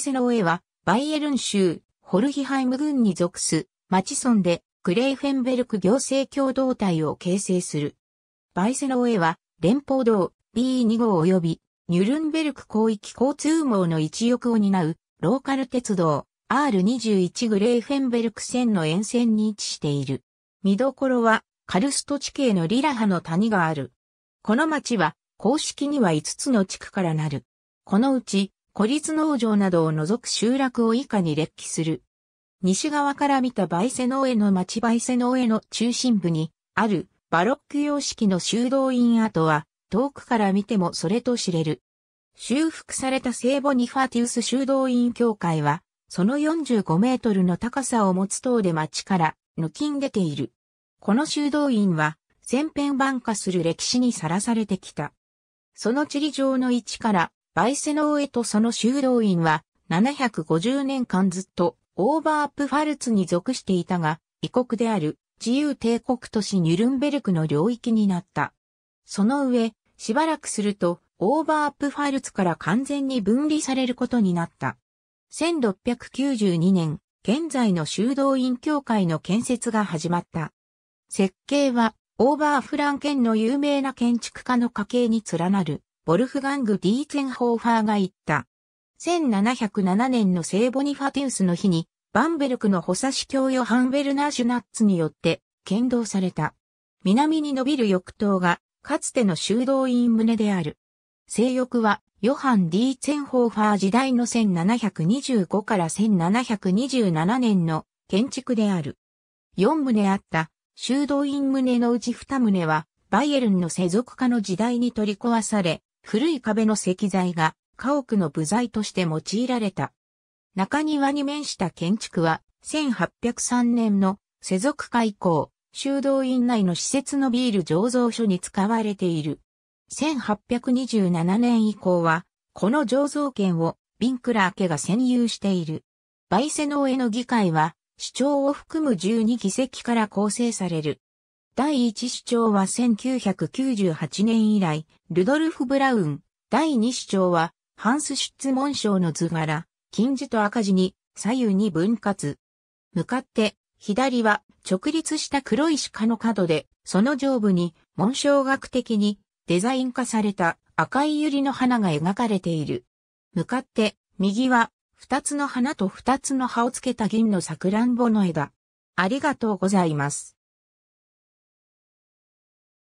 セノーエは、バイエルン州、ホルヒハイム郡に属す、町村で、グレーフェンベルク行政共同体を形成する。バイセノーエは、連邦道 B2 号及び、ニュルンベルク広域交通網の一翼を担う、ローカル鉄道、R21 グレーフェンベルク線の沿線に位置している。見どころは、カルスト地形のリラハの谷がある。この町は、公式には5つの地区からなる。このうち、孤立農場などを除く集落を以下に列記する。西側から見たバイセノエの町バイセノエの中心部にあるバロック様式の修道院跡は遠くから見てもそれと知れる。修復された聖母ニファティウス修道院教会はその45メートルの高さを持つ塔で町から抜きん出ている。この修道院は千変万化する歴史にさらされてきた。その地理上の位置からバイセノーエとその修道院は、750年間ずっと、オーバープファルツに属していたが、異国である自由帝国都市ニュルンベルクの領域になった。その上、しばらくすると、オーバープファルツから完全に分離されることになった。1692年、現在の修道院協会の建設が始まった。設計は、オーバーフランケンの有名な建築家の家系に連なる。ボルフガング・ディーツェンホーファーが言った。1707年の聖ボニファティウスの日に、バンベルクの補佐司教ヨハン・ベルナーシュナッツによって、剣道された。南に伸びる翼頭が、かつての修道院棟である。性欲は、ヨハン・ディーツェンホーファー時代の1725から1727年の建築である。4棟あった修道院棟のうち2棟は、バイエルンの世俗化の時代に取り壊され、古い壁の石材が家屋の部材として用いられた。中庭に面した建築は1803年の世俗化以降、修道院内の施設のビール醸造所に使われている。1827年以降は、この醸造権をビンクラー家が占有している。バイセノーエの議会は、市長を含む12議席から構成される。第一主張は1998年以来、ルドルフ・ブラウン。第二主張は、ハンス・シュッツ紋章の図柄、金字と赤字に、左右に分割。向かって、左は直立した黒い鹿の角で、その上部に紋章学的にデザイン化された赤い百合の花が描かれている。向かって、右は二つの花と二つの葉をつけた銀の桜んぼの枝。ありがとうございます。